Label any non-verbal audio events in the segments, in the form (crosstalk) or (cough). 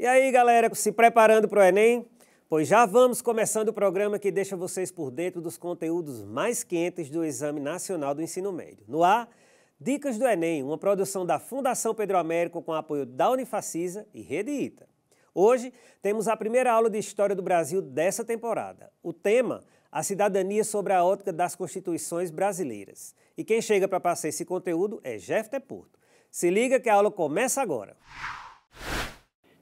E aí, galera, se preparando para o Enem? Pois já vamos começando o programa que deixa vocês por dentro dos conteúdos mais quentes do Exame Nacional do Ensino Médio. No ar, Dicas do Enem, uma produção da Fundação Pedro Américo com apoio da Unifacisa e Rede Ita. Hoje temos a primeira aula de História do Brasil dessa temporada. O tema, a cidadania sobre a ótica das constituições brasileiras. E quem chega para passar esse conteúdo é Jeff Porto. Se liga que a aula começa agora.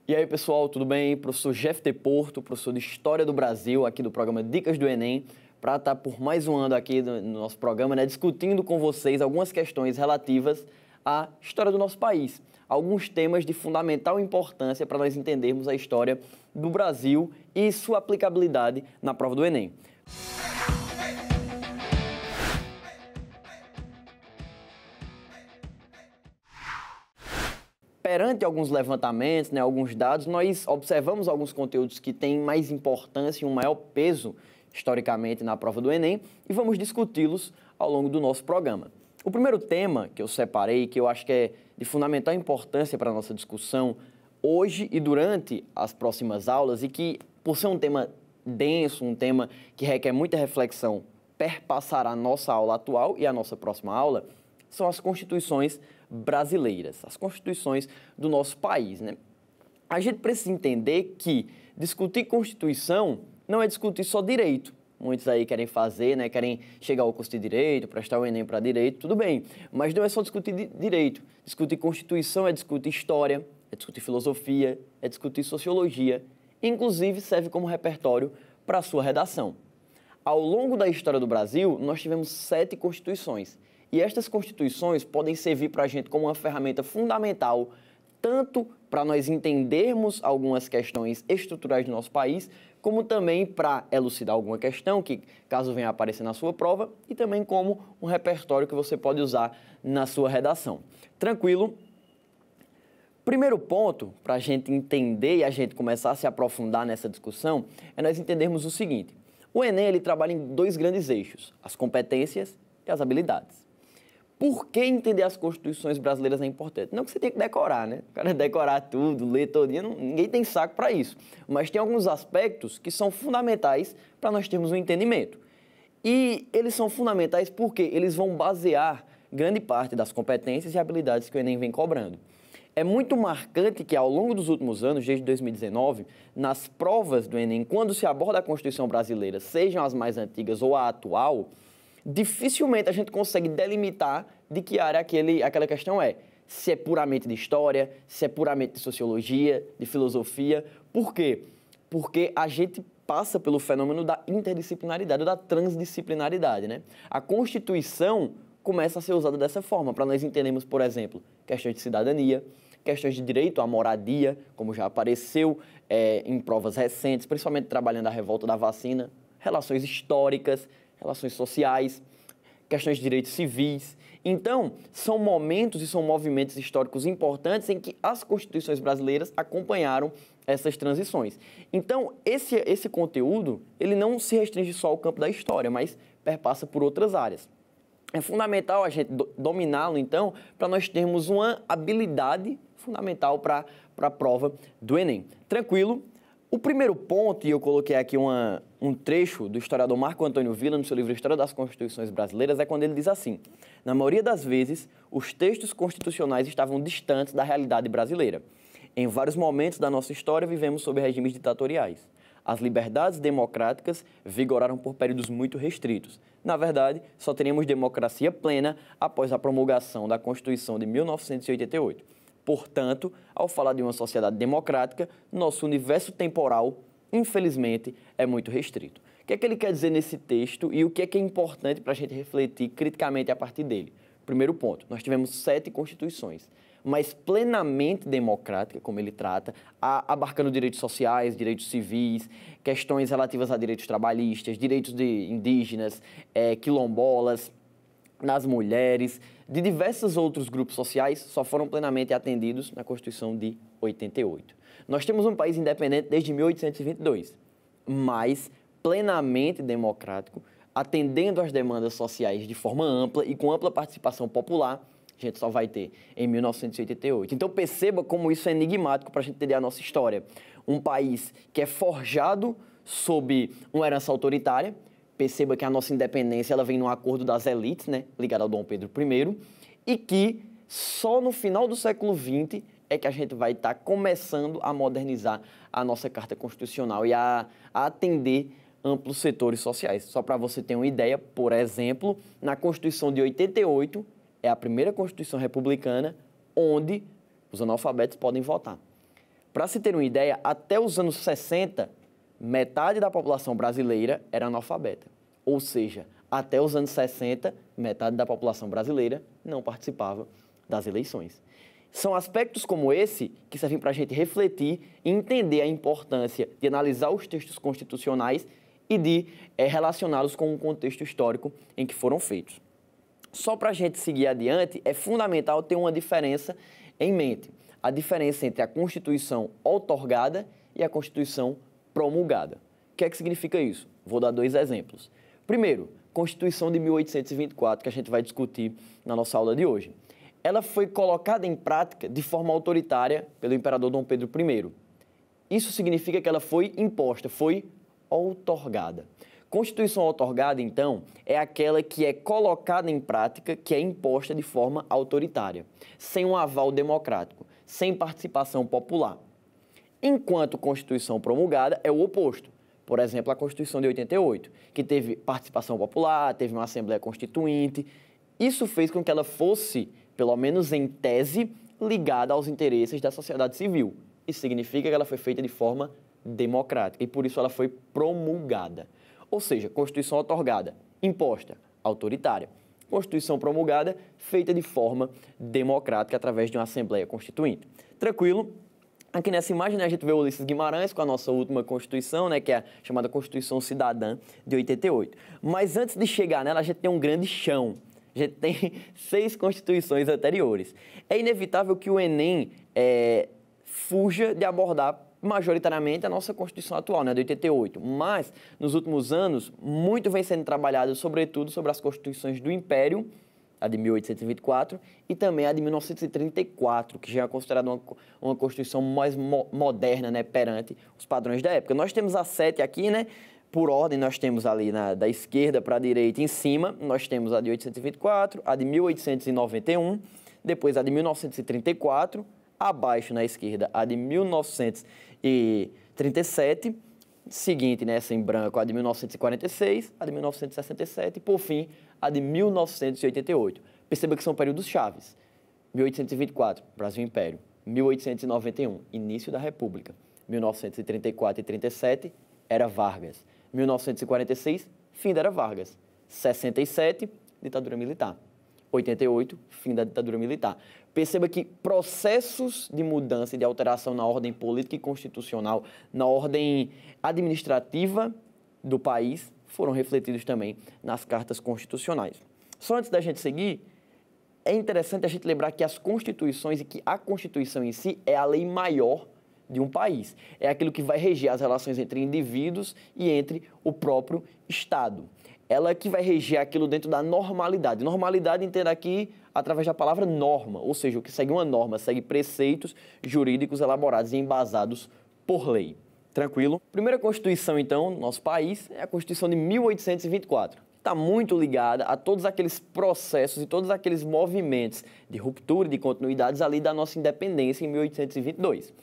E aí, pessoal, tudo bem? Professor Jeff T. Porto, professor de História do Brasil, aqui do programa Dicas do Enem, para estar tá por mais um ano aqui no nosso programa, né, discutindo com vocês algumas questões relativas à história do nosso país. Alguns temas de fundamental importância para nós entendermos a história do Brasil e sua aplicabilidade na prova do Enem. perante alguns levantamentos, né, alguns dados, nós observamos alguns conteúdos que têm mais importância e um maior peso historicamente na prova do Enem e vamos discuti-los ao longo do nosso programa. O primeiro tema que eu separei, que eu acho que é de fundamental importância para a nossa discussão hoje e durante as próximas aulas, e que, por ser um tema denso, um tema que requer muita reflexão, perpassará a nossa aula atual e a nossa próxima aula, são as constituições brasileiras, as constituições do nosso país. Né? A gente precisa entender que discutir Constituição não é discutir só direito. Muitos aí querem fazer, né? querem chegar ao curso de direito, prestar o Enem para direito, tudo bem. Mas não é só discutir direito. Discutir Constituição é discutir história, é discutir filosofia, é discutir sociologia. Inclusive, serve como repertório para a sua redação. Ao longo da história do Brasil, nós tivemos sete constituições. E estas constituições podem servir para a gente como uma ferramenta fundamental, tanto para nós entendermos algumas questões estruturais do nosso país, como também para elucidar alguma questão que, caso venha a aparecer na sua prova, e também como um repertório que você pode usar na sua redação. Tranquilo? Primeiro ponto, para a gente entender e a gente começar a se aprofundar nessa discussão, é nós entendermos o seguinte. O Enem ele trabalha em dois grandes eixos, as competências e as habilidades. Por que entender as constituições brasileiras é importante? Não que você tenha que decorar, né? O cara (laughs) decorar tudo, ler todinho, não, ninguém tem saco para isso. Mas tem alguns aspectos que são fundamentais para nós termos um entendimento. E eles são fundamentais porque eles vão basear grande parte das competências e habilidades que o Enem vem cobrando. É muito marcante que, ao longo dos últimos anos, desde 2019, nas provas do Enem, quando se aborda a Constituição brasileira, sejam as mais antigas ou a atual, dificilmente a gente consegue delimitar de que área aquele, aquela questão é. Se é puramente de história, se é puramente de sociologia, de filosofia. Por quê? Porque a gente passa pelo fenômeno da interdisciplinaridade ou da transdisciplinaridade, né? A Constituição começa a ser usada dessa forma, para nós entendermos, por exemplo, questões de cidadania, questões de direito à moradia, como já apareceu é, em provas recentes, principalmente trabalhando a revolta da vacina, relações históricas, relações sociais, questões de direitos civis. Então, são momentos e são movimentos históricos importantes em que as constituições brasileiras acompanharam essas transições. Então, esse, esse conteúdo, ele não se restringe só ao campo da história, mas perpassa por outras áreas. É fundamental a gente dominá-lo, então, para nós termos uma habilidade fundamental para a prova do Enem. Tranquilo, o primeiro ponto, e eu coloquei aqui uma, um trecho do historiador Marco Antônio Villa no seu livro História das Constituições Brasileiras, é quando ele diz assim: na maioria das vezes, os textos constitucionais estavam distantes da realidade brasileira. Em vários momentos da nossa história, vivemos sob regimes ditatoriais. As liberdades democráticas vigoraram por períodos muito restritos. Na verdade, só teremos democracia plena após a promulgação da Constituição de 1988. Portanto, ao falar de uma sociedade democrática, nosso universo temporal, infelizmente, é muito restrito. O que é que ele quer dizer nesse texto e o que é que é importante para a gente refletir criticamente a partir dele? Primeiro ponto, nós tivemos sete constituições, mas plenamente democrática, como ele trata, abarcando direitos sociais, direitos civis, questões relativas a direitos trabalhistas, direitos de indígenas, é, quilombolas, nas mulheres, de diversos outros grupos sociais, só foram plenamente atendidos na Constituição de 88. Nós temos um país independente desde 1822, mas plenamente democrático, atendendo às demandas sociais de forma ampla e com ampla participação popular, a gente só vai ter em 1988. Então perceba como isso é enigmático para a gente entender a nossa história. Um país que é forjado sob uma herança autoritária, perceba que a nossa independência ela vem num acordo das elites, né, ligado ao Dom Pedro I, e que só no final do século XX é que a gente vai estar tá começando a modernizar a nossa Carta Constitucional e a, a atender amplos setores sociais. Só para você ter uma ideia, por exemplo, na Constituição de 88, é a primeira Constituição republicana onde os analfabetos podem votar. Para se ter uma ideia, até os anos 60, metade da população brasileira era analfabeta. Ou seja, até os anos 60, metade da população brasileira não participava das eleições. São aspectos como esse que servem para a gente refletir e entender a importância de analisar os textos constitucionais e de é, relacioná-los com o contexto histórico em que foram feitos. Só para a gente seguir adiante, é fundamental ter uma diferença em mente: a diferença entre a Constituição otorgada e a Constituição promulgada. O que é que significa isso? Vou dar dois exemplos. Primeiro, Constituição de 1824, que a gente vai discutir na nossa aula de hoje. Ela foi colocada em prática de forma autoritária pelo imperador Dom Pedro I. Isso significa que ela foi imposta, foi outorgada. Constituição outorgada, então, é aquela que é colocada em prática, que é imposta de forma autoritária, sem um aval democrático, sem participação popular enquanto Constituição promulgada é o oposto. Por exemplo, a Constituição de 88, que teve participação popular, teve uma Assembleia Constituinte. Isso fez com que ela fosse, pelo menos em tese, ligada aos interesses da sociedade civil. Isso significa que ela foi feita de forma democrática e por isso ela foi promulgada. Ou seja, Constituição otorgada, imposta, autoritária. Constituição promulgada, feita de forma democrática através de uma Assembleia Constituinte. Tranquilo? Aqui nessa imagem né, a gente vê o Ulisses Guimarães com a nossa última Constituição, né, que é a chamada Constituição Cidadã de 88. Mas antes de chegar nela, a gente tem um grande chão. A gente tem (laughs) seis constituições anteriores. É inevitável que o Enem é, fuja de abordar majoritariamente a nossa Constituição atual, né, de 88. Mas, nos últimos anos, muito vem sendo trabalhado, sobretudo, sobre as constituições do Império a de 1824, e também a de 1934, que já é considerada uma, uma Constituição mais mo moderna né, perante os padrões da época. Nós temos a sete aqui, né? Por ordem, nós temos ali na, da esquerda para a direita em cima, nós temos a de 1824 a de 1891, depois a de 1934, abaixo na esquerda a de 1937, seguinte nessa né, em branco a de 1946, a de 1967 e, por fim, a de 1988. Perceba que são períodos chaves. 1824, Brasil Império. 1891, início da República. 1934 e 37, era Vargas. 1946, fim da era Vargas. 67, ditadura militar. 88, fim da ditadura militar. Perceba que processos de mudança e de alteração na ordem política e constitucional, na ordem administrativa do país, foram refletidos também nas cartas constitucionais. Só antes da gente seguir, é interessante a gente lembrar que as constituições e que a Constituição em si é a lei maior de um país. É aquilo que vai reger as relações entre indivíduos e entre o próprio Estado. Ela é que vai reger aquilo dentro da normalidade. Normalidade entenda aqui através da palavra norma, ou seja, o que segue uma norma, segue preceitos jurídicos elaborados e embasados por lei. Tranquilo. Primeira Constituição, então, do nosso país é a Constituição de 1824. Está muito ligada a todos aqueles processos e todos aqueles movimentos de ruptura e de continuidades ali da nossa independência em 1822.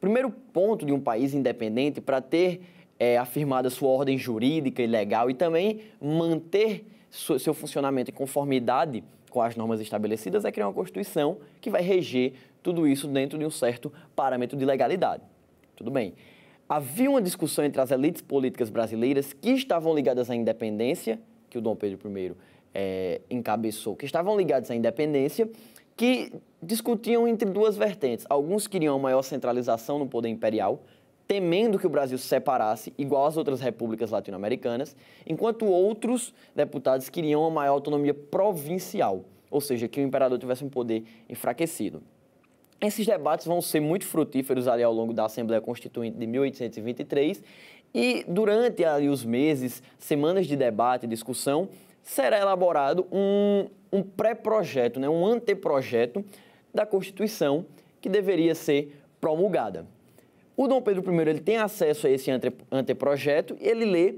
Primeiro ponto de um país independente para ter é, afirmada sua ordem jurídica e legal e também manter seu funcionamento em conformidade com as normas estabelecidas é criar uma Constituição que vai reger tudo isso dentro de um certo parâmetro de legalidade. Tudo bem havia uma discussão entre as elites políticas brasileiras que estavam ligadas à independência, que o Dom Pedro I é, encabeçou, que estavam ligadas à independência, que discutiam entre duas vertentes. Alguns queriam maior centralização no poder imperial, temendo que o Brasil se separasse, igual às outras repúblicas latino-americanas, enquanto outros deputados queriam uma maior autonomia provincial, ou seja, que o imperador tivesse um poder enfraquecido. Esses debates vão ser muito frutíferos ali ao longo da Assembleia Constituinte de 1823 e durante ali os meses, semanas de debate e discussão, será elaborado um, um pré-projeto, né, um anteprojeto da Constituição que deveria ser promulgada. O Dom Pedro I ele tem acesso a esse anteprojeto, ele lê,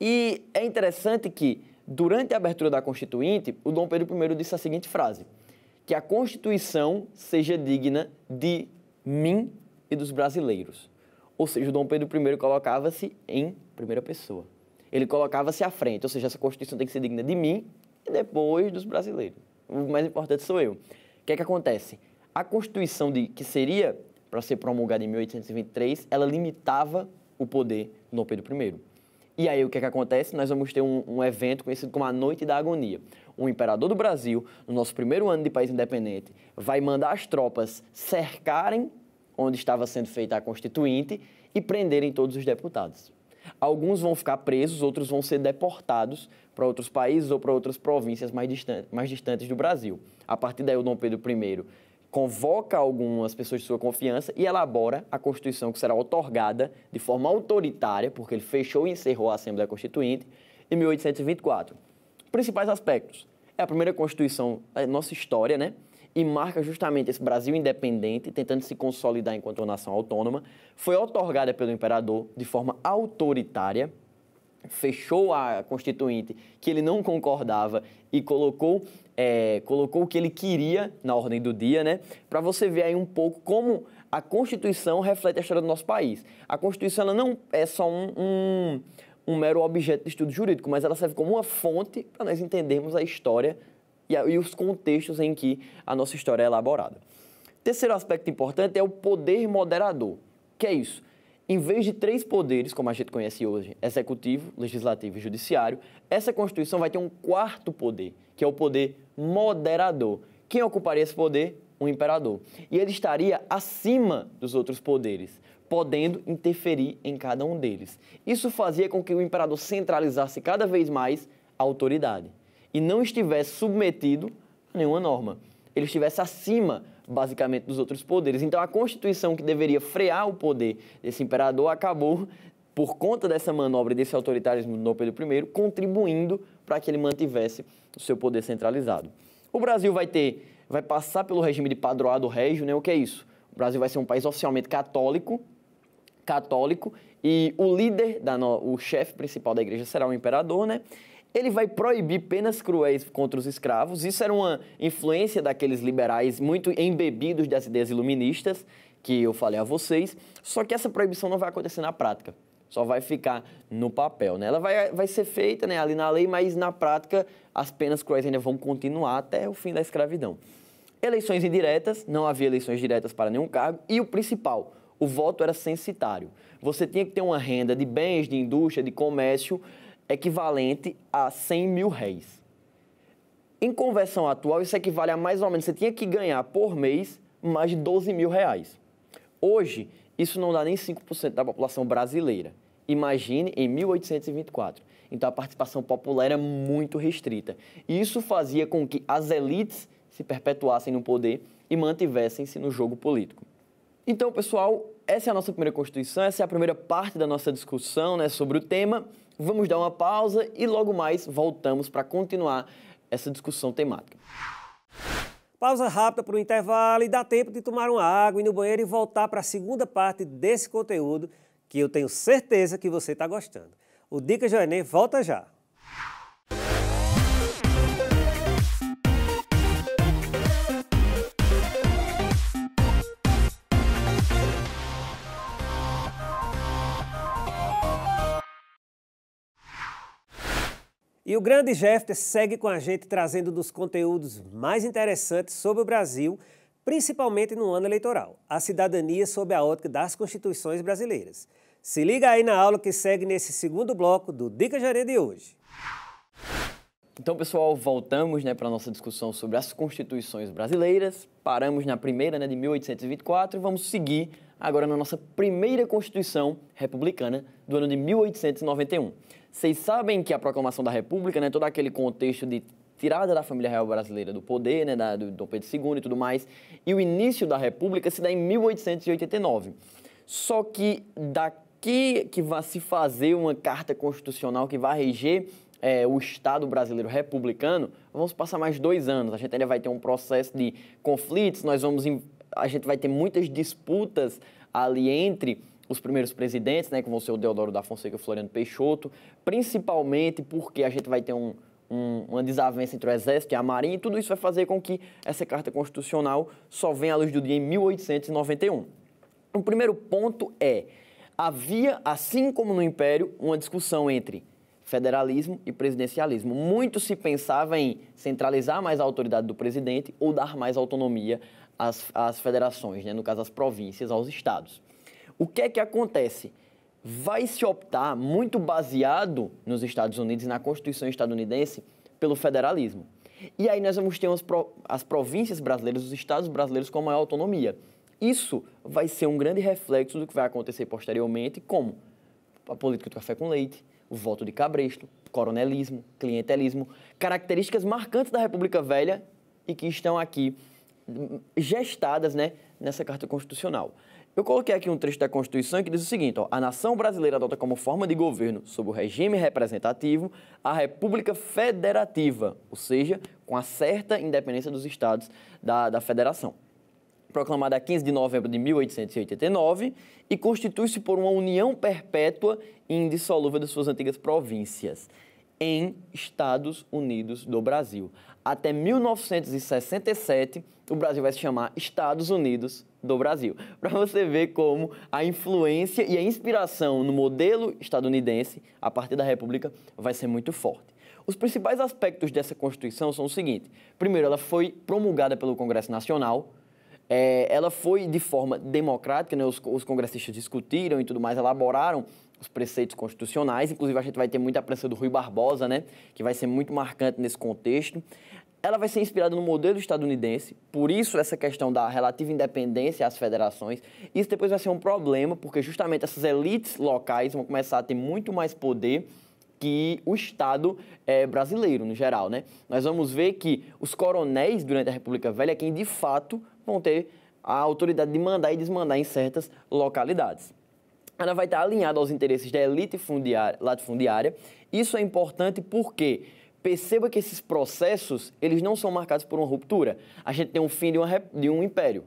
e é interessante que, durante a abertura da Constituinte, o Dom Pedro I disse a seguinte frase: que a Constituição seja digna de mim e dos brasileiros. Ou seja, o Dom Pedro I colocava-se em primeira pessoa. Ele colocava-se à frente, ou seja, essa Constituição tem que ser digna de mim e depois dos brasileiros. O mais importante sou eu. O que é que acontece? A Constituição de, que seria para ser promulgada em 1823, ela limitava o poder do Dom Pedro I. E aí o que é que acontece? Nós vamos ter um, um evento conhecido como a Noite da Agonia. O imperador do Brasil, no nosso primeiro ano de país independente, vai mandar as tropas cercarem onde estava sendo feita a Constituinte e prenderem todos os deputados. Alguns vão ficar presos, outros vão ser deportados para outros países ou para outras províncias mais, distante, mais distantes do Brasil. A partir daí, o Dom Pedro I convoca algumas pessoas de sua confiança e elabora a Constituição que será otorgada de forma autoritária, porque ele fechou e encerrou a Assembleia Constituinte, em 1824. Principais aspectos. É a primeira Constituição da nossa história, né? E marca justamente esse Brasil independente, tentando se consolidar enquanto uma nação autônoma. Foi otorgada pelo imperador de forma autoritária, fechou a Constituinte que ele não concordava e colocou, é, colocou o que ele queria na ordem do dia, né? Para você ver aí um pouco como a Constituição reflete a história do nosso país. A Constituição ela não é só um, um, um mero objeto de estudo jurídico, mas ela serve como uma fonte para nós entendermos a história e, a, e os contextos em que a nossa história é elaborada. Terceiro aspecto importante é o poder moderador. Que é isso? Em vez de três poderes, como a gente conhece hoje, executivo, legislativo e judiciário, essa Constituição vai ter um quarto poder, que é o poder moderador. Quem ocuparia esse poder? Um imperador. E ele estaria acima dos outros poderes podendo interferir em cada um deles. Isso fazia com que o imperador centralizasse cada vez mais a autoridade e não estivesse submetido a nenhuma norma. Ele estivesse acima, basicamente, dos outros poderes. Então, a Constituição, que deveria frear o poder desse imperador, acabou, por conta dessa manobra e desse autoritarismo do Dom Pedro I, contribuindo para que ele mantivesse o seu poder centralizado. O Brasil vai ter, vai passar pelo regime de padroado régio, né? O que é isso? O Brasil vai ser um país oficialmente católico, católico e o líder, da no... o chefe principal da igreja será o imperador, né? Ele vai proibir penas cruéis contra os escravos. Isso era uma influência daqueles liberais muito embebidos das ideias iluministas que eu falei a vocês. Só que essa proibição não vai acontecer na prática só vai ficar no papel, né? Ela vai, vai ser feita né, ali na lei, mas na prática as penas cruéis ainda vão continuar até o fim da escravidão. Eleições indiretas, não havia eleições diretas para nenhum cargo, e o principal, o voto era censitário. Você tinha que ter uma renda de bens, de indústria, de comércio equivalente a 100 mil réis. Em conversão atual, isso equivale a mais ou menos, você tinha que ganhar por mês mais de 12 mil reais. Hoje, isso não dá nem 5% da população brasileira. Imagine em 1824. Então a participação popular era muito restrita. Isso fazia com que as elites se perpetuassem no poder e mantivessem-se no jogo político. Então, pessoal, essa é a nossa primeira Constituição, essa é a primeira parte da nossa discussão né, sobre o tema. Vamos dar uma pausa e logo mais voltamos para continuar essa discussão temática. Pausa rápida para o intervalo e dá tempo de tomar uma água, ir no banheiro e voltar para a segunda parte desse conteúdo que eu tenho certeza que você está gostando. O Dica Joenem volta já. E o grande Jefter segue com a gente trazendo dos conteúdos mais interessantes sobre o Brasil, principalmente no ano eleitoral, a cidadania sob a ótica das constituições brasileiras. Se liga aí na aula que segue nesse segundo bloco do Dica Jaré de hoje. Então, pessoal, voltamos né, para a nossa discussão sobre as constituições brasileiras. Paramos na primeira, né, de 1824, e vamos seguir agora na nossa primeira Constituição Republicana do ano de 1891. Vocês sabem que a proclamação da República, né, todo aquele contexto de tirada da família real brasileira do poder, né, da, do Dom Pedro II e tudo mais, e o início da República se dá em 1889. Só que daqui que vai se fazer uma carta constitucional que vai reger é, o Estado brasileiro republicano, vamos passar mais dois anos. A gente ainda vai ter um processo de conflitos, nós vamos a gente vai ter muitas disputas ali entre os primeiros presidentes, né, que vão ser o Deodoro da Fonseca e o Floriano Peixoto, principalmente porque a gente vai ter um, um, uma desavença entre o Exército e a Marinha, e tudo isso vai fazer com que essa Carta Constitucional só venha à luz do dia em 1891. O primeiro ponto é, havia, assim como no Império, uma discussão entre federalismo e presidencialismo. Muito se pensava em centralizar mais a autoridade do presidente ou dar mais autonomia às, às federações, né? no caso às províncias, aos estados. O que é que acontece? Vai se optar, muito baseado nos Estados Unidos e na Constituição estadunidense, pelo federalismo. E aí nós vamos ter as, as províncias brasileiras, os estados brasileiros com maior autonomia. Isso vai ser um grande reflexo do que vai acontecer posteriormente, como a política do café com leite, o voto de cabresto, coronelismo, clientelismo, características marcantes da República Velha e que estão aqui gestadas né, nessa Carta Constitucional. Eu coloquei aqui um trecho da Constituição que diz o seguinte: ó, a nação brasileira adota como forma de governo, sob o regime representativo, a República Federativa, ou seja, com a certa independência dos estados da, da federação. Proclamada a 15 de novembro de 1889 e constitui-se por uma união perpétua e indissolúvel das suas antigas províncias em Estados Unidos do Brasil até 1967, o Brasil vai se chamar Estados Unidos do Brasil. (laughs) Para você ver como a influência e a inspiração no modelo estadunidense, a partir da República, vai ser muito forte. Os principais aspectos dessa Constituição são o seguinte: primeiro, ela foi promulgada pelo Congresso Nacional. É, ela foi de forma democrática, né? os, os congressistas discutiram e tudo mais, elaboraram os preceitos constitucionais. Inclusive, a gente vai ter muita pressa do Rui Barbosa, né? Que vai ser muito marcante nesse contexto ela vai ser inspirada no modelo estadunidense, por isso essa questão da relativa independência às federações. Isso depois vai ser um problema, porque justamente essas elites locais vão começar a ter muito mais poder que o Estado é, brasileiro, no geral. Né? Nós vamos ver que os coronéis, durante a República Velha, é quem de fato vão ter a autoridade de mandar e desmandar em certas localidades. Ela vai estar alinhada aos interesses da elite fundiária, latifundiária. Isso é importante porque Perceba que esses processos, eles não são marcados por uma ruptura. A gente tem um fim de, uma, de um império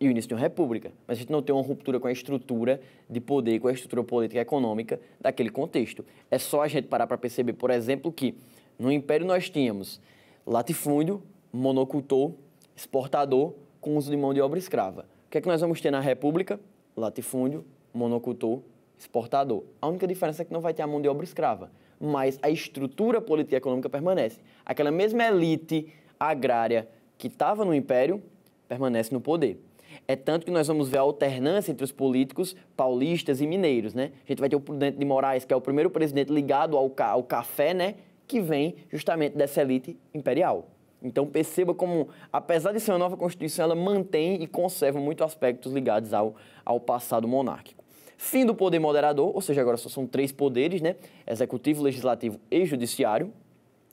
e o início de uma república, mas a gente não tem uma ruptura com a estrutura de poder, com a estrutura política e econômica daquele contexto. É só a gente parar para perceber, por exemplo, que no império nós tínhamos latifúndio, monocultor, exportador, com uso de mão de obra escrava. O que é que nós vamos ter na república? Latifúndio, monocultor, exportador. A única diferença é que não vai ter a mão de obra escrava mas a estrutura política e econômica permanece. Aquela mesma elite agrária que estava no império permanece no poder. É tanto que nós vamos ver a alternância entre os políticos paulistas e mineiros, né? A gente vai ter o Prudente de Moraes, que é o primeiro presidente ligado ao, ca ao café, né? Que vem justamente dessa elite imperial. Então perceba como, apesar de ser uma nova Constituição, ela mantém e conserva muitos aspectos ligados ao, ao passado monárquico. Fim do poder moderador, ou seja, agora só são três poderes, né? Executivo, legislativo e judiciário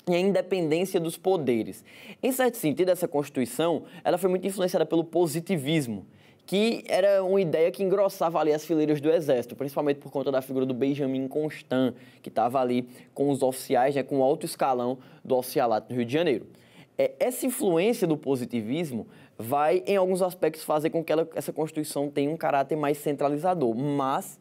e a independência dos poderes. Em certo sentido, essa Constituição ela foi muito influenciada pelo positivismo, que era uma ideia que engrossava ali as fileiras do Exército, principalmente por conta da figura do Benjamin Constant, que estava ali com os oficiais, né, com o alto escalão do oficialato no Rio de Janeiro. É, essa influência do positivismo vai, em alguns aspectos, fazer com que ela, essa Constituição tenha um caráter mais centralizador, mas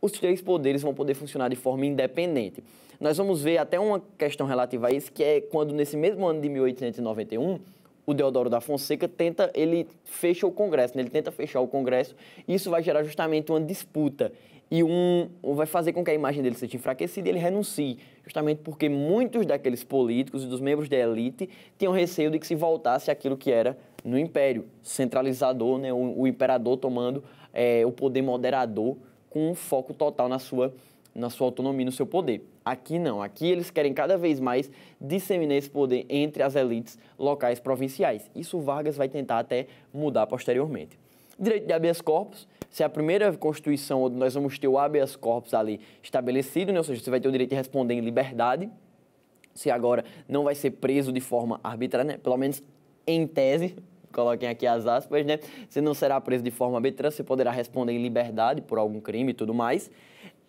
os três poderes vão poder funcionar de forma independente. Nós vamos ver até uma questão relativa a isso, que é quando, nesse mesmo ano de 1891, o Deodoro da Fonseca tenta, ele fecha o Congresso, né? ele tenta fechar o Congresso, e isso vai gerar justamente uma disputa e um vai fazer com que a imagem dele seja enfraquecida e ele renuncie, justamente porque muitos daqueles políticos e dos membros da elite tinham receio de que se voltasse aquilo que era no império centralizador, né, o, o imperador tomando é, o poder moderador com um foco total na sua na sua autonomia, no seu poder. Aqui não, aqui eles querem cada vez mais disseminar esse poder entre as elites locais provinciais. Isso Vargas vai tentar até mudar posteriormente. Direito de habeas corpus, se é a primeira Constituição, onde nós vamos ter o habeas corpus ali estabelecido, né? ou seja, você vai ter o direito de responder em liberdade, se agora não vai ser preso de forma arbitrária, né? pelo menos em tese, coloquem aqui as aspas, né? Você não será preso de forma arbitrária, você poderá responder em liberdade por algum crime e tudo mais.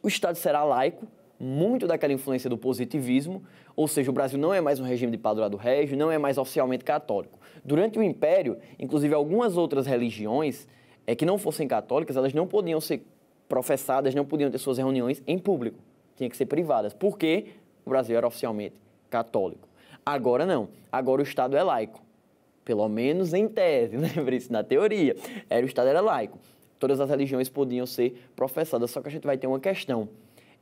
O Estado será laico, muito daquela influência do positivismo, ou seja, o Brasil não é mais um regime de padurado régio, não é mais oficialmente católico. Durante o Império, inclusive algumas outras religiões é que não fossem católicas, elas não podiam ser professadas, não podiam ter suas reuniões em público. Tinha que ser privadas, porque o Brasil era oficialmente católico. Agora não. Agora o Estado é laico. Pelo menos em tese, lembre-se, (laughs) né, na teoria. Era, o Estado era laico. Todas as religiões podiam ser professadas, só que a gente vai ter uma questão.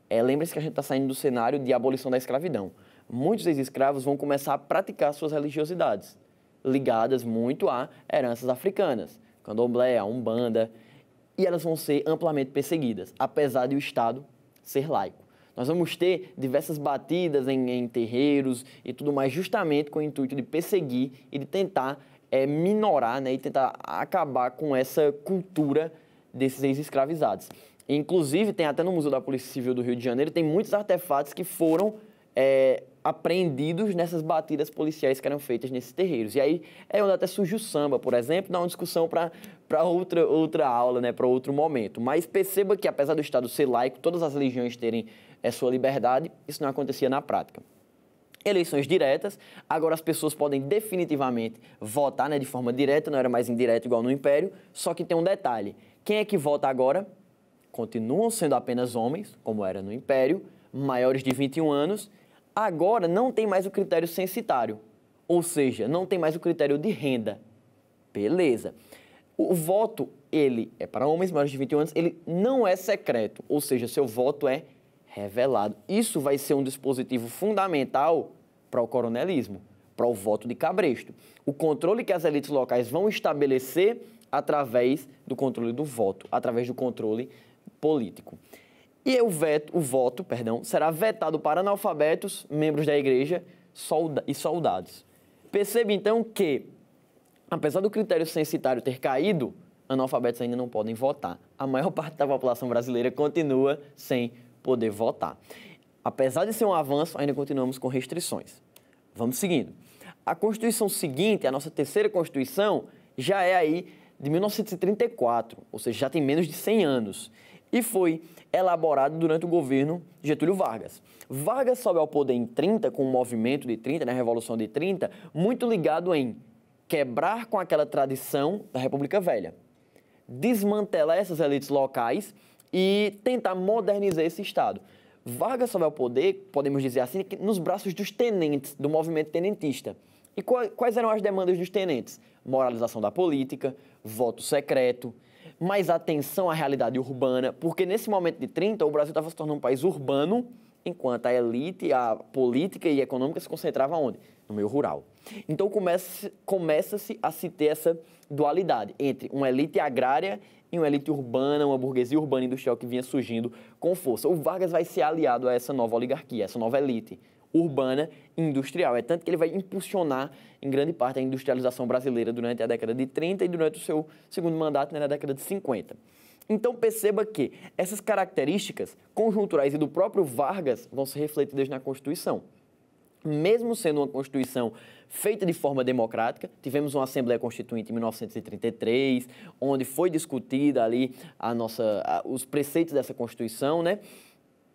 É, lembre-se que a gente está saindo do cenário de abolição da escravidão. Muitos ex-escravos vão começar a praticar suas religiosidades, ligadas muito a heranças africanas candomblé, a umbanda, e elas vão ser amplamente perseguidas, apesar de o Estado ser laico. Nós vamos ter diversas batidas em, em terreiros e tudo mais, justamente com o intuito de perseguir e de tentar é, minorar né, e tentar acabar com essa cultura desses ex-escravizados. Inclusive, tem até no Museu da Polícia Civil do Rio de Janeiro, tem muitos artefatos que foram é, apreendidos nessas batidas policiais que eram feitas nesses terreiros. E aí é onde até surge o samba, por exemplo, dá uma discussão para outra, outra aula, né, para outro momento. Mas perceba que, apesar do Estado ser laico, todas as religiões terem é, sua liberdade, isso não acontecia na prática eleições diretas, agora as pessoas podem definitivamente votar né, de forma direta, não era mais indireta igual no Império, só que tem um detalhe, quem é que vota agora? Continuam sendo apenas homens, como era no Império, maiores de 21 anos Agora não tem mais o critério censitário, ou seja, não tem mais o critério de renda. Beleza. O voto, ele é para homens maiores de 21 anos, ele não é secreto, ou seja, seu voto é revelado. Isso vai ser um dispositivo fundamental para o coronelismo, para o voto de cabresto. O controle que as elites locais vão estabelecer através do controle do voto, através do controle político. E o, veto, o voto perdão, será vetado para analfabetos, membros da igreja solda e soldados. Perceba então que, apesar do critério censitário ter caído, analfabetos ainda não podem votar. A maior (laughs) parte da população brasileira continua sem poder votar. Apesar de ser um avanço, ainda continuamos com restrições. Vamos seguindo. A Constituição seguinte, a nossa terceira Constituição, já é aí de 1934, ou seja, já tem menos de 100 anos e foi elaborado durante o governo Getúlio Vargas. Vargas sobe ao poder em 30, com o movimento de 30, na né, Revolução de 30, muito ligado em quebrar com aquela tradição da República Velha, desmantelar essas elites locais e tentar modernizar esse Estado. Vargas sobe ao poder, podemos dizer assim, nos braços dos tenentes, do movimento tenentista. E quais eram as demandas dos tenentes? Moralização da política, voto secreto, mais atenção à realidade urbana, porque nesse momento de 30 o Brasil estava se tornando um país urbano, enquanto a elite, a política e a econômica se concentrava onde? No meio rural. Então começa-se começa a se ter essa dualidade entre uma elite agrária e uma elite urbana, uma burguesia urbana industrial que vinha surgindo com força. O Vargas vai ser aliado a essa nova oligarquia, essa nova elite, urbana e industrial. É tanto que ele vai impulsionar, em grande parte, a industrialização brasileira durante a década de 30 e durante o seu segundo mandato, né, na década de 50. Então perceba que essas características conjunturais e do próprio Vargas vão ser refletidas na Constituição. Mesmo sendo uma Constituição feita de forma democrática, tivemos uma Assembleia Constituinte em 1933, onde foi discutida ali a nossa, a, os preceitos dessa Constituição, né?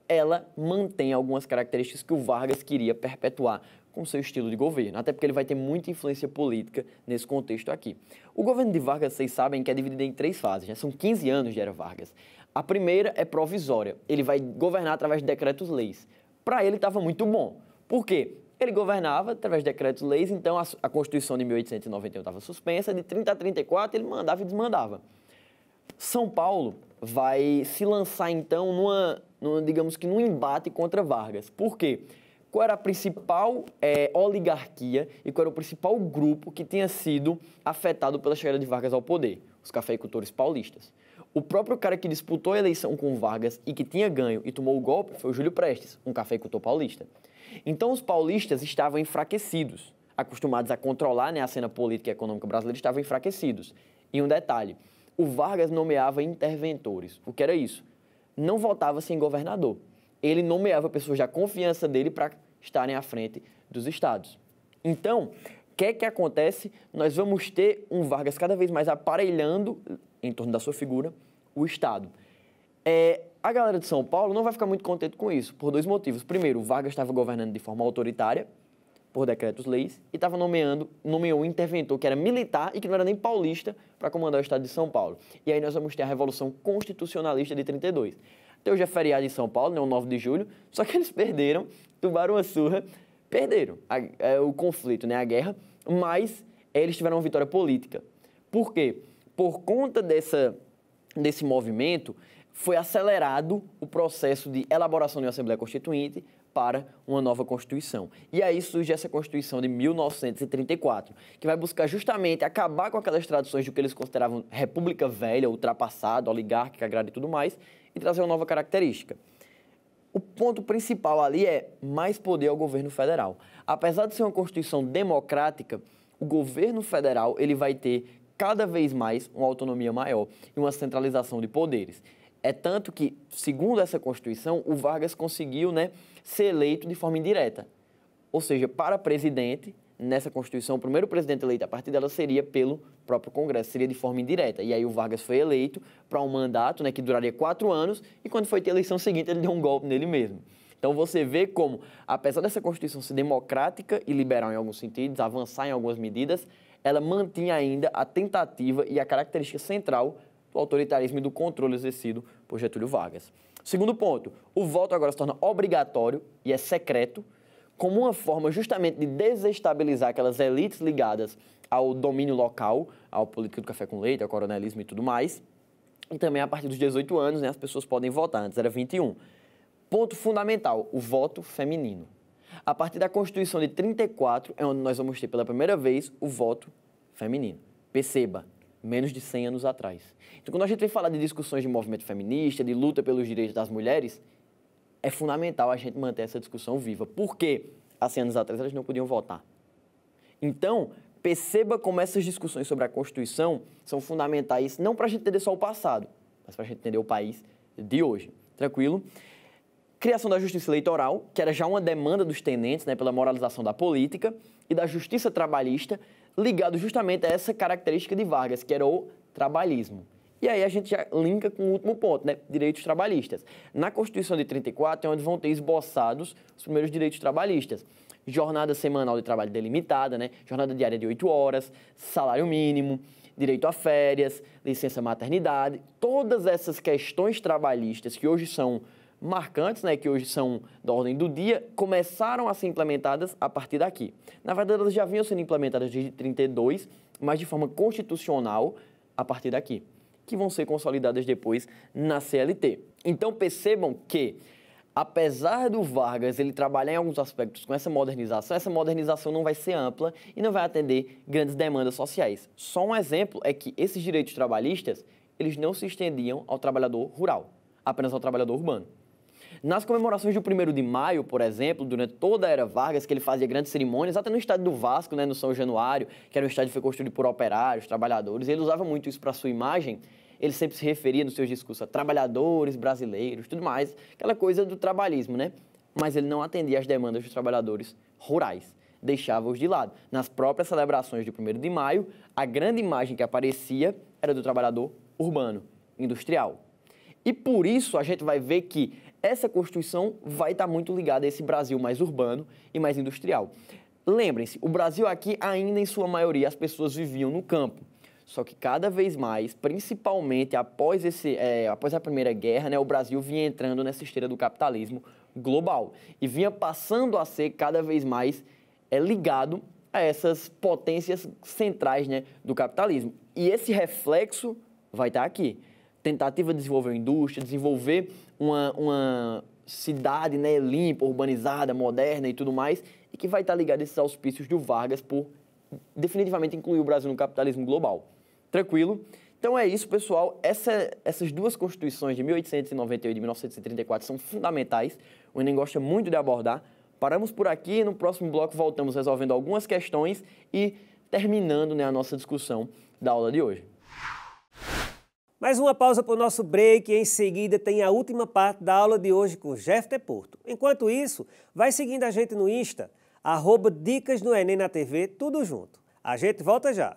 ela mantém algumas características que o Vargas queria perpetuar com seu estilo de governo, até porque ele vai ter muita influência política nesse contexto aqui. O governo de Vargas, vocês sabem que é dividido em três fases, né? são 15 anos de era Vargas. A primeira é provisória, ele vai governar através de decretos-leis. Para ele estava muito bom. Por quê? Ele governava através de decretos-leis, então a, a Constituição de 1891 estava suspensa, de 30 a 34 ele mandava e desmandava. São Paulo vai se lançar então numa no, digamos que num embate contra Vargas. Por quê? Qual era a principal é, oligarquia e qual era o principal grupo que tinha sido afetado pela chegada de Vargas ao poder? Os cafeicultores paulistas. O próprio cara que disputou a eleição com Vargas e que tinha ganho e tomou o golpe foi o Júlio Prestes, um cafeicultor paulista. Então os paulistas estavam enfraquecidos, acostumados a controlar né, a cena política e econômica brasileira, estavam enfraquecidos. E um detalhe, o Vargas nomeava interventores. O que era isso? não votava sem governador. Ele nomeava pessoas da confiança dele para estarem à frente dos estados. Então, o que é que acontece? Nós vamos ter um Vargas cada vez mais aparelhando, em torno da sua figura, o Estado. É, a galera de São Paulo não vai ficar muito contente com isso, por dois motivos. Primeiro, o Vargas estava governando de forma autoritária, por decretos-leis e estava nomeando, nomeou um interventor que era militar e que não era nem paulista para comandar o estado de São Paulo. E aí nós vamos ter a Revolução Constitucionalista de 32. Até então hoje é feriado em São Paulo, né, o 9 de julho, só que eles perderam, tomaram uma surra, perderam a, a, é, o conflito, né, a guerra, mas eles tiveram uma vitória política. Por quê? Por conta dessa, desse movimento, foi acelerado o processo de elaboração de uma Assembleia Constituinte, para uma nova Constituição. E aí surge essa Constituição de 1934, que vai buscar justamente acabar com aquelas tradições do que eles consideravam república velha, ultrapassada, oligárquica, grande e tudo mais, e trazer uma nova característica. O ponto principal ali é mais poder ao governo federal. Apesar de ser uma Constituição democrática, o governo federal ele vai ter cada vez mais uma autonomia maior e uma centralização de poderes. É tanto que, segundo essa Constituição, o Vargas conseguiu né, ser eleito de forma indireta. Ou seja, para presidente, nessa Constituição, o primeiro presidente eleito a partir dela seria pelo próprio Congresso, seria de forma indireta. E aí o Vargas foi eleito para um mandato né, que duraria quatro anos, e quando foi ter a eleição seguinte, ele deu um golpe nele mesmo. Então você vê como, apesar dessa Constituição ser democrática e liberal em alguns sentidos, avançar em algumas medidas, ela mantinha ainda a tentativa e a característica central do autoritarismo e do controle exercido por Getúlio Vargas. Segundo ponto, o voto agora se torna obrigatório e é secreto, como uma forma justamente de desestabilizar aquelas elites ligadas ao domínio local, ao político do café com leite, ao coronelismo e tudo mais. E também a partir dos 18 anos, né, as pessoas podem votar, antes era 21. Ponto fundamental, o voto feminino. A partir da Constituição de 34 é onde nós vamos ter pela primeira vez o voto feminino. Perceba, menos de 100 anos atrás. Então, quando a gente vem falar de discussões de movimento feminista, de luta pelos direitos das mulheres, é fundamental a gente manter essa discussão viva. Porque há 100 anos atrás elas não podiam votar. Então, perceba como essas discussões sobre a Constituição são fundamentais, não para a gente entender só o passado, mas para a gente entender o país de hoje. Tranquilo? Criação da justiça eleitoral, que era já uma demanda dos tenentes né, pela moralização da política, e da justiça trabalhista, ligado justamente a essa característica de Vargas, que era o trabalhismo. E aí a gente já linka com o último ponto, né? Direitos trabalhistas. Na Constituição de 34 é onde vão ter esboçados os primeiros direitos trabalhistas. Jornada semanal de trabalho delimitada, né? Jornada diária de 8 horas, salário mínimo, direito a férias, licença maternidade. Todas essas questões trabalhistas que hoje são marcantes, né, que hoje são da ordem do dia, começaram a ser implementadas a partir daqui. Na verdade, elas já vinham sendo implementadas desde 32, mas de forma constitucional a partir daqui, que vão ser consolidadas depois na CLT. Então percebam que apesar do Vargas ele trabalhar em alguns aspectos com essa modernização, essa modernização não vai ser ampla e não vai atender grandes demandas sociais. Só um exemplo é que esses direitos trabalhistas, eles não se estendiam ao trabalhador rural, apenas ao trabalhador urbano. Nas comemorações do 1 de maio, por exemplo, durante toda a era Vargas, que ele fazia grandes cerimônias, até no estádio do Vasco, né, no São Januário, que era um estádio que foi construído por operários, trabalhadores, ele usava muito isso para sua imagem. Ele sempre se referia nos seus discursos a trabalhadores brasileiros, tudo mais, aquela coisa do trabalhismo, né? Mas ele não atendia às demandas dos trabalhadores rurais deixava-os de lado. Nas próprias celebrações de 1 de maio, a grande imagem que aparecia era do trabalhador urbano, industrial. E por isso a gente vai ver que essa Constituição vai estar muito ligada a esse Brasil mais urbano e mais industrial. Lembrem-se, o Brasil aqui ainda em sua maioria as pessoas viviam no campo. Só que cada vez mais, principalmente após, esse, é, após a Primeira Guerra, né, o Brasil vinha entrando nessa esteira do capitalismo global e vinha passando a ser cada vez mais é, ligado a essas potências centrais né, do capitalismo. E esse reflexo vai estar aqui. Tentativa de desenvolver indústria, desenvolver uma, uma cidade né, limpa, urbanizada, moderna e tudo mais, e que vai estar ligada a esses auspícios do Vargas por definitivamente incluir o Brasil no capitalismo global. Tranquilo? Então é isso, pessoal. Essa, essas duas constituições de 1898 e de 1934 são fundamentais. O Enem gosta muito de abordar. Paramos por aqui. No próximo bloco voltamos resolvendo algumas questões e terminando né, a nossa discussão da aula de hoje. Mais uma pausa para o nosso break e em seguida tem a última parte da aula de hoje com Jeff de Porto. Enquanto isso, vai seguindo a gente no Insta, arroba Dicas no Enem na TV, tudo junto. A gente volta já.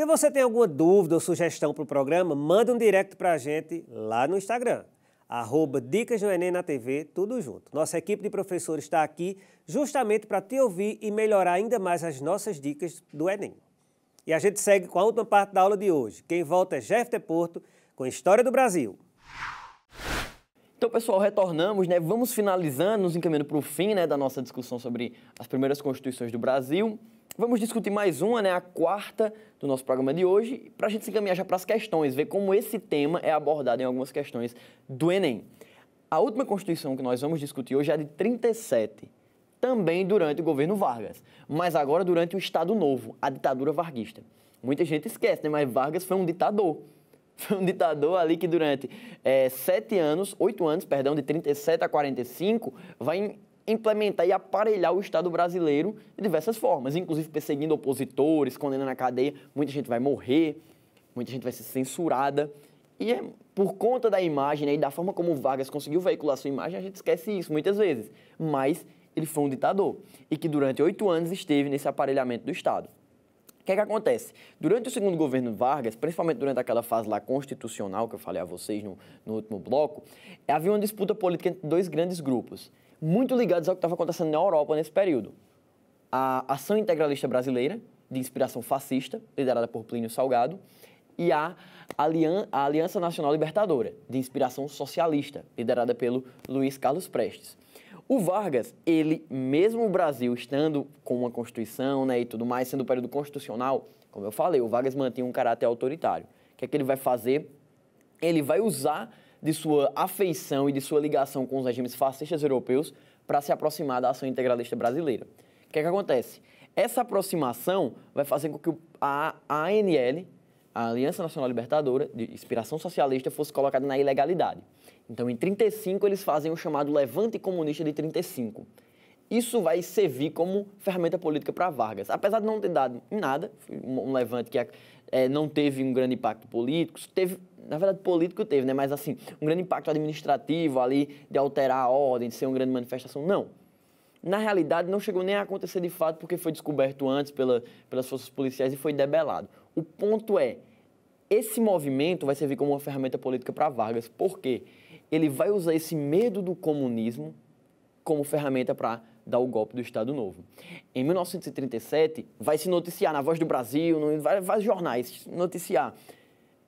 Se você tem alguma dúvida ou sugestão para o programa, manda um direct para a gente lá no Instagram, arroba Dicas no Enem na TV, tudo junto. Nossa equipe de professores está aqui justamente para te ouvir e melhorar ainda mais as nossas dicas do Enem. E a gente segue com a última parte da aula de hoje. Quem volta é Jeff de Porto com História do Brasil. Então, pessoal, retornamos, né? Vamos finalizando, nos encaminhando para o fim né, da nossa discussão sobre as primeiras constituições do Brasil. Vamos discutir mais uma, né, a quarta do nosso programa de hoje, para a gente se encaminhar já para as questões, ver como esse tema é abordado em algumas questões do Enem. A última Constituição que nós vamos discutir hoje é a de 37, também durante o governo Vargas, mas agora durante o Estado Novo, a ditadura varguista. Muita gente esquece, né, mas Vargas foi um ditador. (laughs) Foi um ditador ali que durante é, sete anos, oito anos, perdão, de 37 a 45, vai implementar e aparelhar o Estado brasileiro de diversas formas, inclusive perseguindo opositores, condenando na cadeia. Muita gente vai morrer, muita gente vai ser censurada. E é por conta da imagem né, e da forma como Vargas conseguiu veicular sua imagem, a gente esquece isso muitas vezes. Mas ele foi um ditador e que durante oito anos esteve nesse aparelhamento do Estado. O que é que acontece? Durante o segundo governo Vargas, principalmente durante aquela fase lá constitucional que eu falei a vocês no, no último bloco, havia uma disputa política entre dois grandes grupos muito ligados ao que estava acontecendo na Europa nesse período. A Ação Integralista Brasileira, de inspiração fascista, liderada por Plínio Salgado, e a, Alian a Aliança Nacional Libertadora, de inspiração socialista, liderada pelo Luiz Carlos Prestes. O Vargas, ele, mesmo o Brasil estando com uma Constituição né, e tudo mais, sendo um período constitucional, como eu falei, o Vargas mantinha um caráter autoritário. O que é que ele vai fazer? Ele vai usar de sua afeição e de sua ligação com os regimes fascistas europeus para se aproximar da ação integralista brasileira. O que é que acontece? Essa aproximação vai fazer com que a ANL, a Aliança Nacional Libertadora, de inspiração socialista, fosse colocada na ilegalidade. Então, em 35, eles fazem o chamado Levante Comunista de 35. Isso vai servir como ferramenta política para Vargas. Apesar de não ter dado nada, um levante que é, é, não teve um grande impacto político, teve na verdade, político teve, né? Mas assim, um grande impacto administrativo ali, de alterar a ordem, de ser uma grande manifestação. Não. Na realidade, não chegou nem a acontecer de fato, porque foi descoberto antes pela, pelas forças policiais e foi debelado. O ponto é, esse movimento vai servir como uma ferramenta política para Vargas, porque ele vai usar esse medo do comunismo como ferramenta para dar o golpe do Estado Novo. Em 1937, vai se noticiar na Voz do Brasil, em vários jornais, noticiar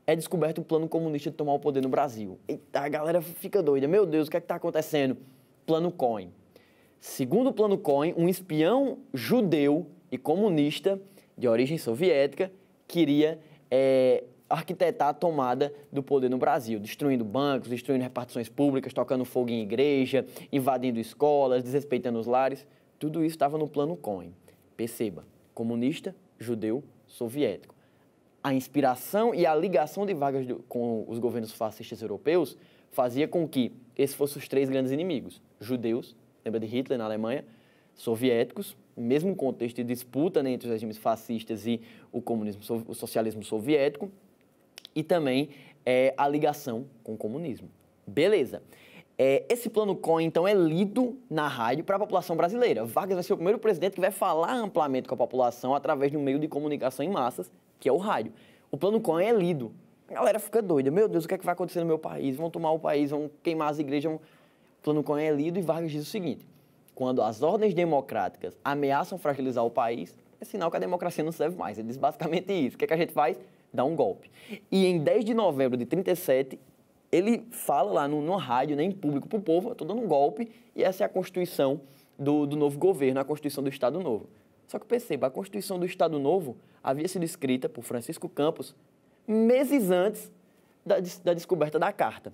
é descoberto o plano comunista de tomar o poder no Brasil. Eita, a galera fica doida. Meu Deus, o que é está acontecendo? Plano Cohen. Segundo o plano Cohen, um espião judeu e comunista de origem soviética queria é, arquitetar a tomada do poder no Brasil, destruindo bancos, destruindo repartições públicas, tocando fogo em igreja, invadindo escolas, desrespeitando os lares. Tudo isso estava no plano Cohen. Perceba, comunista, judeu, soviético a inspiração e a ligação de Vargas com os governos fascistas europeus fazia com que esses fossem os três grandes inimigos: judeus, lembra de Hitler na Alemanha, soviéticos, mesmo contexto de disputa né, entre os regimes fascistas e o comunismo, o socialismo soviético, e também é, a ligação com o comunismo. Beleza. É, esse plano COIN, então, é lido na rádio para a população brasileira. Vargas vai ser o primeiro presidente que vai falar amplamente com a população através de um meio de comunicação em massas, que é o rádio. O plano con é lido. A galera fica doida. Meu Deus, o que é que vai acontecer no meu país? Vão tomar o país, vão queimar as igrejas. O plano con é lido e Vargas diz o seguinte: quando as ordens democráticas ameaçam fragilizar o país, é sinal que a democracia não serve mais. Ele diz basicamente isso. O que, é que a gente faz? Dá um golpe. E em 10 de novembro de 37, ele fala lá no, no rádio, né, em público, para o povo, estou dando um golpe e essa é a Constituição do, do novo governo, a Constituição do Estado Novo. Só que perceba, a Constituição do Estado Novo havia sido escrita por Francisco Campos meses antes da, da descoberta da Carta,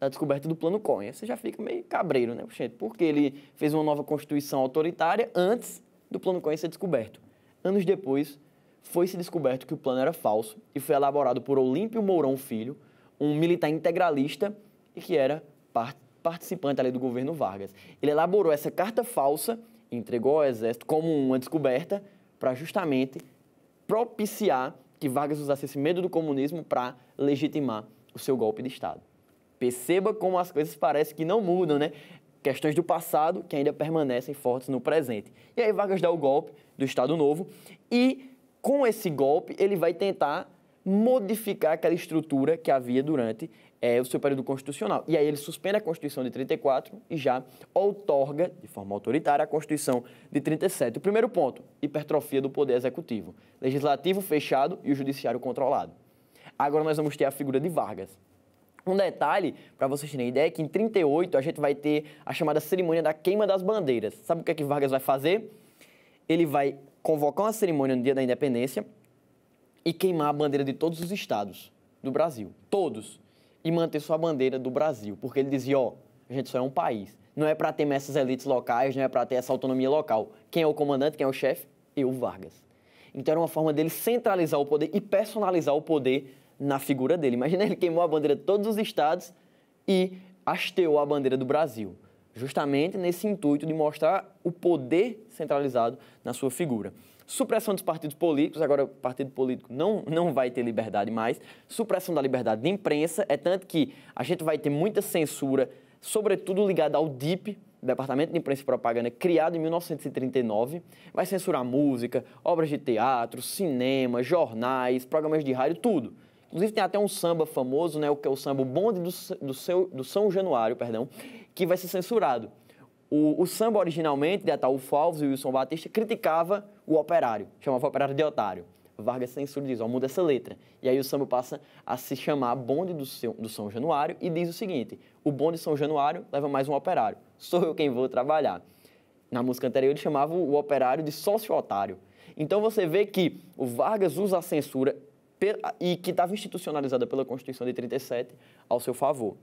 da descoberta do Plano Cohen. Você já fica meio cabreiro, né, gente? Porque ele fez uma nova Constituição autoritária antes do Plano Cohen ser descoberto. Anos depois, foi-se descoberto que o plano era falso e foi elaborado por Olímpio Mourão Filho, um militar integralista e que era participante ali do governo Vargas. Ele elaborou essa carta falsa entregou ao Exército como uma descoberta para justamente propiciar que Vargas usasse esse medo do comunismo para legitimar o seu golpe de Estado. Perceba como as coisas parecem que não mudam, né? Questões do passado que ainda permanecem fortes no presente. E aí Vargas dá o golpe do Estado Novo e com esse golpe ele vai tentar modificar aquela estrutura que havia durante é, o seu período constitucional. E aí ele suspende a Constituição de 34 e já outorga, de forma autoritária, a Constituição de 37. O primeiro ponto, hipertrofia do poder executivo. Legislativo fechado e o judiciário controlado. Agora nós vamos ter a figura de Vargas. Um detalhe, para vocês terem ideia, é que em 38 a gente vai ter a chamada cerimônia da queima das bandeiras. Sabe o que é que Vargas vai fazer? Ele vai convocar uma cerimônia no dia da independência e queimar a bandeira de todos os estados do Brasil. Todos e manter sua bandeira do Brasil, porque ele dizia, ó, a gente só é um país. Não é para ter essas elites locais, não é para ter essa autonomia local. Quem é o comandante, quem é o chefe? Eu, Vargas. Então era uma forma dele centralizar o poder e personalizar o poder na figura dele. Imagina ele queimou a bandeira de todos os estados e hasteou a bandeira do Brasil, justamente nesse intuito de mostrar o poder centralizado na sua figura. Supressão dos partidos políticos, agora o partido político não, não vai ter liberdade mais. Supressão da liberdade de imprensa, é tanto que a gente vai ter muita censura, sobretudo ligada ao DIP, Departamento de Imprensa e Propaganda, criado em 1939, vai censurar música, obras de teatro, cinema, jornais, programas de rádio, tudo. Inclusive tem até um samba famoso, né, o que é o samba Bonde do, do, seu, do São Januário, perdão, que vai ser censurado. O, o samba originalmente, de Ataúfo Alves e Wilson Batista, criticava o operário, chamava o operário de otário. Vargas censura e diz, ó, muda essa letra. E aí o samba passa a se chamar Bonde do, seu, do São Januário e diz o seguinte, o bonde São Januário leva mais um operário, sou eu quem vou trabalhar. Na música anterior ele chamava o operário de sócio-otário. Então você vê que o Vargas usa a censura e que estava institucionalizada pela Constituição de 37 ao seu favor.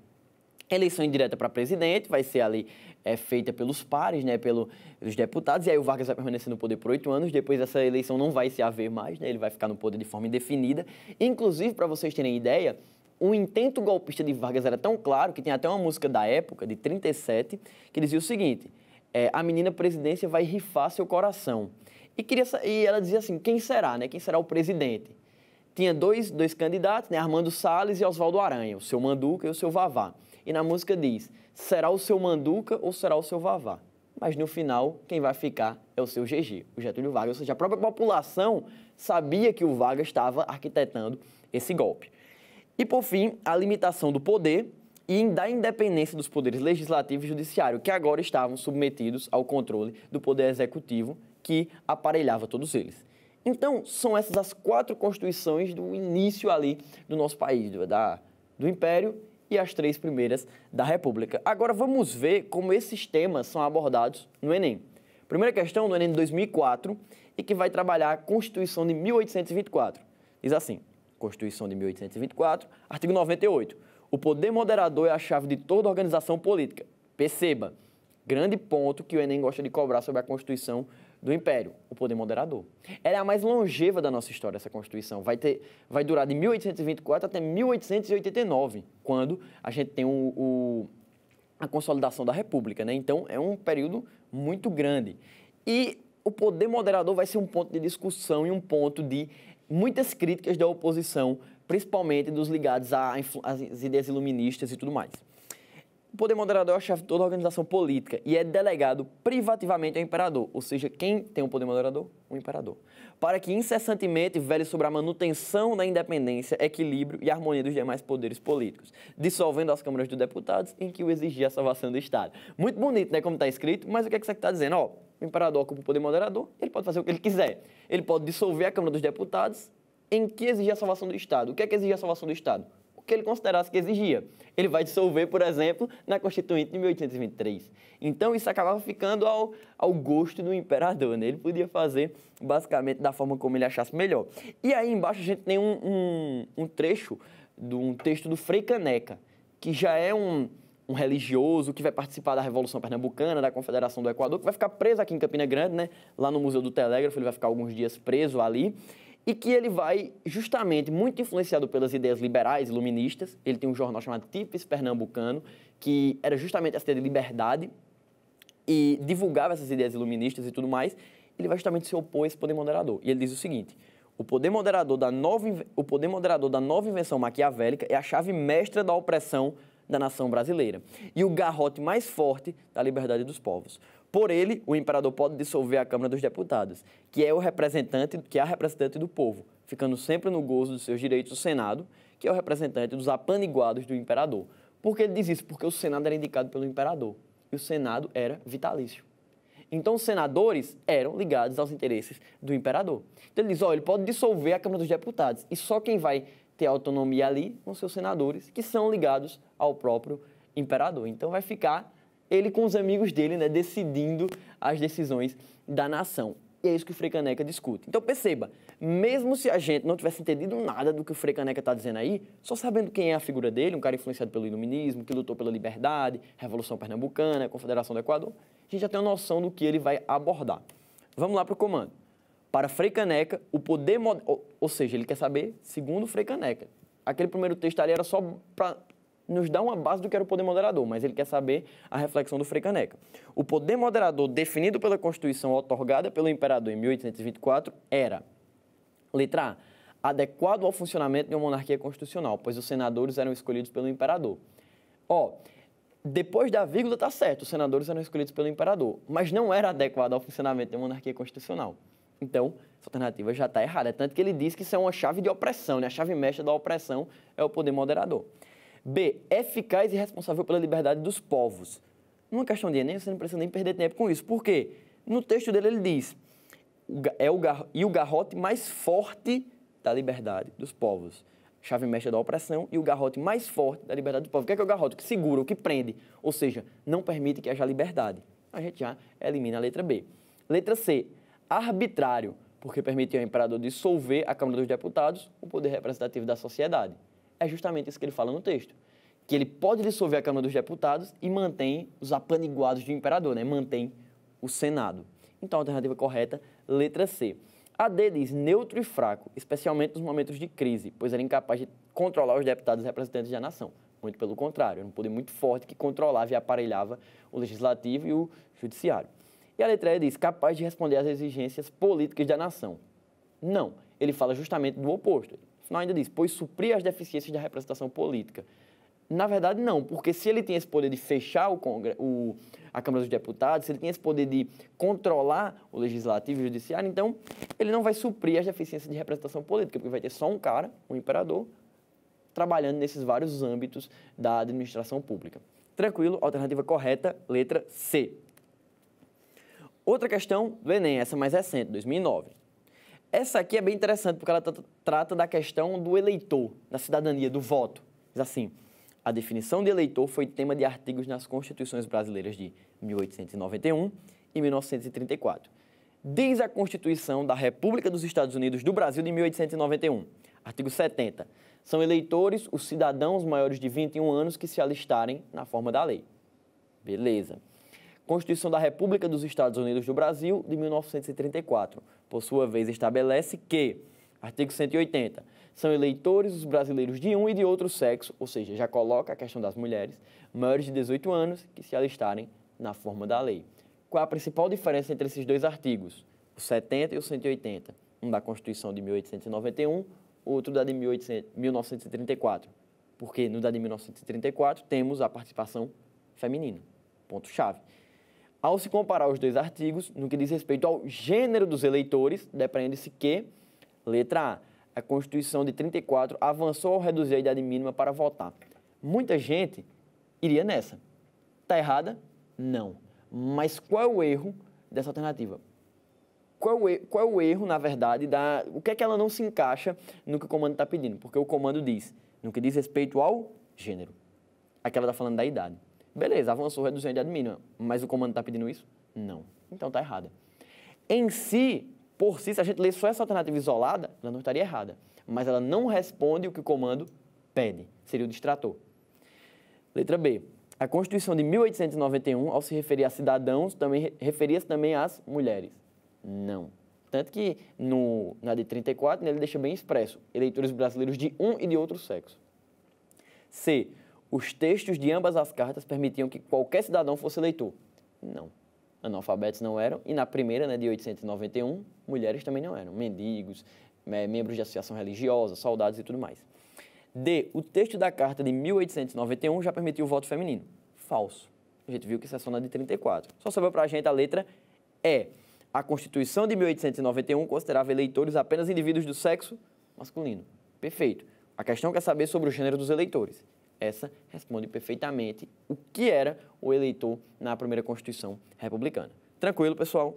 Eleição indireta para presidente, vai ser ali é, feita pelos pares, né, pelos deputados, e aí o Vargas vai permanecer no poder por oito anos, depois essa eleição não vai se haver mais, né, ele vai ficar no poder de forma indefinida. Inclusive, para vocês terem ideia, o intento golpista de Vargas era tão claro que tem até uma música da época, de 37, que dizia o seguinte, é, a menina presidência vai rifar seu coração. E, queria, e ela dizia assim, quem será, né, quem será o presidente? Tinha dois, dois candidatos, né, Armando Salles e Oswaldo Aranha, o seu Manduca e o seu Vavá. E na música diz: será o seu Manduca ou será o seu Vavá? Mas no final, quem vai ficar é o seu GG, o Getúlio Vargas. Ou seja, a própria população sabia que o Vargas estava arquitetando esse golpe. E por fim, a limitação do poder e da independência dos poderes legislativo e judiciário, que agora estavam submetidos ao controle do poder executivo que aparelhava todos eles. Então, são essas as quatro constituições do início ali do nosso país, do, da, do Império e as três primeiras da República. Agora vamos ver como esses temas são abordados no Enem. Primeira questão do Enem de 2004 e que vai trabalhar a Constituição de 1824. Diz assim: Constituição de 1824, artigo 98. O poder moderador é a chave de toda organização política. Perceba, grande ponto que o Enem gosta de cobrar sobre a Constituição do Império, o poder moderador. Ela é a mais longeva da nossa história, essa Constituição. Vai, ter, vai durar de 1824 até 1889, quando a gente tem o, o, a consolidação da República. Né? Então, é um período muito grande. E o poder moderador vai ser um ponto de discussão e um ponto de muitas críticas da oposição, principalmente dos ligados às ideias iluministas e tudo mais. O poder moderador é o chefe de toda organização política e é delegado privativamente ao imperador, ou seja, quem tem o poder moderador? O imperador. Para que incessantemente vele sobre a manutenção da independência, equilíbrio e harmonia dos demais poderes políticos, dissolvendo as câmaras dos deputados em que o exigia a salvação do Estado. Muito bonito, né, como está escrito, mas o que, é que você está dizendo? Ó, o imperador ocupa o poder moderador, ele pode fazer o que ele quiser. Ele pode dissolver a Câmara dos Deputados em que exigir a salvação do Estado. O que é que exigir a salvação do Estado? que ele considerasse que exigia. Ele vai dissolver, por exemplo, na Constituinte de 1823. Então isso acabava ficando ao, ao gosto do imperador, né? Ele podia fazer basicamente da forma como ele achasse melhor. E aí embaixo a gente tem um, um, um trecho de um texto do Frei Caneca, que já é um, um religioso que vai participar da Revolução Pernambucana, da Confederação do Equador, que vai ficar preso aqui em Campina Grande, né? Lá no Museu do Telégrafo, ele vai ficar alguns dias preso ali e que ele vai, justamente, muito influenciado pelas ideias liberais, iluministas. Ele tem um jornal chamado Tipis Pernambucano, que era justamente essa ideia de liberdade e divulgava essas ideias iluministas e tudo mais. Ele vai justamente se opor a esse poder moderador. E ele diz o seguinte: o poder moderador da nova, o poder moderador da nova invenção maquiavélica é a chave mestra da opressão da nação brasileira e o garrote mais forte da liberdade dos povos. Por ele, o imperador pode dissolver a Câmara dos Deputados, que é o representante, que é a representante do povo, ficando sempre no gozo dos seus direitos o Senado, que é o representante dos apaniguados do imperador. Por que ele diz isso? Porque o Senado era indicado pelo imperador e o Senado era vitalício. Então, os senadores eram ligados aos interesses do imperador. Então, ele diz: ó, oh, ele pode dissolver a Câmara dos Deputados e só quem vai ter autonomia ali são seus senadores, que são ligados ao próprio imperador. Então, vai ficar ele com os amigos dele, né, decidindo as decisões da nação. E é isso que o Frei Caneca discute. Então perceba, mesmo se a gente não tivesse entendido nada do que o Frei Caneca está dizendo aí, só sabendo quem é a figura dele, um cara influenciado pelo iluminismo, que lutou pela liberdade, Revolução Pernambucana, Confederação do Equador, a gente já tem uma noção do que ele vai abordar. Vamos lá para o comando. Para Frei Caneca, o poder... Ou, ou seja, ele quer saber, segundo Frei Caneca, aquele primeiro texto ali era só para nos dá uma base do que era o poder moderador, mas ele quer saber a reflexão do Caneca. O poder moderador definido pela Constituição otorgada pelo imperador em 1824 era, letra A, adequado ao funcionamento de uma monarquia constitucional, pois os senadores eram escolhidos pelo imperador. Ó, depois da vírgula tá certo, os senadores eram escolhidos pelo imperador, mas não era adequado ao funcionamento de uma monarquia constitucional. Então, essa alternativa já está errada. É tanto que ele diz que isso é uma chave de opressão, né? A chave mestra da opressão é o poder moderador. B. Eficaz e responsável pela liberdade dos povos. Numa questão de Enem, você não precisa nem perder tempo com isso. Por quê? No texto dele, ele diz: é o gar... e o garrote mais forte da liberdade dos povos. Chave mestra da opressão e o garrote mais forte da liberdade do povo. O que é, que é o garrote? Que segura, o que prende. Ou seja, não permite que haja liberdade. A gente já elimina a letra B. Letra C. Arbitrário, porque permite ao imperador dissolver a Câmara dos Deputados, o poder representativo da sociedade é justamente isso que ele fala no texto. Que ele pode dissolver a Câmara dos Deputados e mantém os apaniguados do imperador, né? mantém o Senado. Então, a alternativa correta, letra C. A D diz neutro e fraco, especialmente nos momentos de crise, pois era incapaz de controlar os deputados representantes da nação. Muito pelo contrário, era um poder muito forte que controlava e aparelhava o legislativo e o judiciário. E a letra E diz capaz de responder às exigências políticas da nação. Não, ele fala justamente do oposto final ainda diz, pois suprir as deficiências da representação política. Na verdade, não, porque se ele tem esse poder de fechar o, Congresso, o a Câmara dos Deputados, se ele tem esse poder de controlar o Legislativo e o Judiciário, então ele não vai suprir as deficiências de representação política, porque vai ter só um cara, um imperador, trabalhando nesses vários âmbitos da administração pública. Tranquilo, alternativa correta, letra C. Outra questão do Enem, essa mais recente, 2009. Essa aqui é bem interessante, porque ela trata da questão do eleitor, da cidadania, do voto. Diz assim: a definição de eleitor foi tema de artigos nas constituições brasileiras de 1891 e 1934. Diz a Constituição da República dos Estados Unidos do Brasil de 1891, artigo 70. São eleitores os cidadãos maiores de 21 anos que se alistarem na forma da lei. Beleza. Constituição da República dos Estados Unidos do Brasil, de 1934, por sua vez, estabelece que, artigo 180, são eleitores os brasileiros de um e de outro sexo, ou seja, já coloca a questão das mulheres, maiores de 18 anos, que se alistarem na forma da lei. Qual a principal diferença entre esses dois artigos, o 70 e o 180? Um da Constituição de 1891, outro da de 1934. Porque no da de 1934 temos a participação feminina, ponto-chave. Ao se comparar os dois artigos, no que diz respeito ao gênero dos eleitores, depreende-se que, letra A, a Constituição de 34 avançou ao reduzir a idade mínima para votar. Muita gente iria nessa. Está errada? Não. Mas qual é o erro dessa alternativa? Qual é, o erro, qual é o erro, na verdade, da, o que é que ela não se encaixa no que o comando está pedindo? Porque o comando diz, no que diz respeito ao gênero. Aquela está falando da idade. Beleza, avançou reduzindo a unidade mínima, mas o comando está pedindo isso? Não. Então está errada. Em si, por si, se a gente lê só essa alternativa isolada, ela não estaria errada. Mas ela não responde o que o comando pede. Seria o distrator. Letra B. A Constituição de 1891, ao se referir a cidadãos, também referia-se também às mulheres. Não. Tanto que no, na de 34, ele deixa bem expresso eleitores brasileiros de um e de outro sexo. C os textos de ambas as cartas permitiam que qualquer cidadão fosse eleitor. Não. Analfabetos não eram, e na primeira, né, de 891, mulheres também não eram. Mendigos, membros de associação religiosa, soldados e tudo mais. D. O texto da carta de 1891 já permitiu o voto feminino. Falso. A gente viu que isso é só na de 34. Só sobrou para a gente a letra E. A Constituição de 1891 considerava eleitores apenas indivíduos do sexo masculino. Perfeito. A questão quer saber sobre o gênero dos eleitores essa responde perfeitamente o que era o eleitor na primeira Constituição republicana. Tranquilo, pessoal?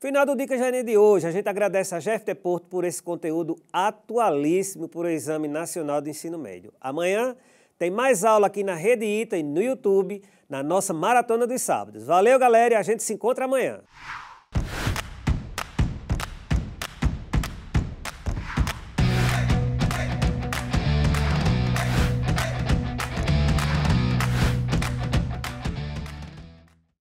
Final do dica da de hoje. A gente agradece a Jeff Porto por esse conteúdo atualíssimo para o Exame Nacional do Ensino Médio. Amanhã tem mais aula aqui na Rede Ita e no YouTube, na nossa Maratona dos Sábados. Valeu, galera, e a gente se encontra amanhã.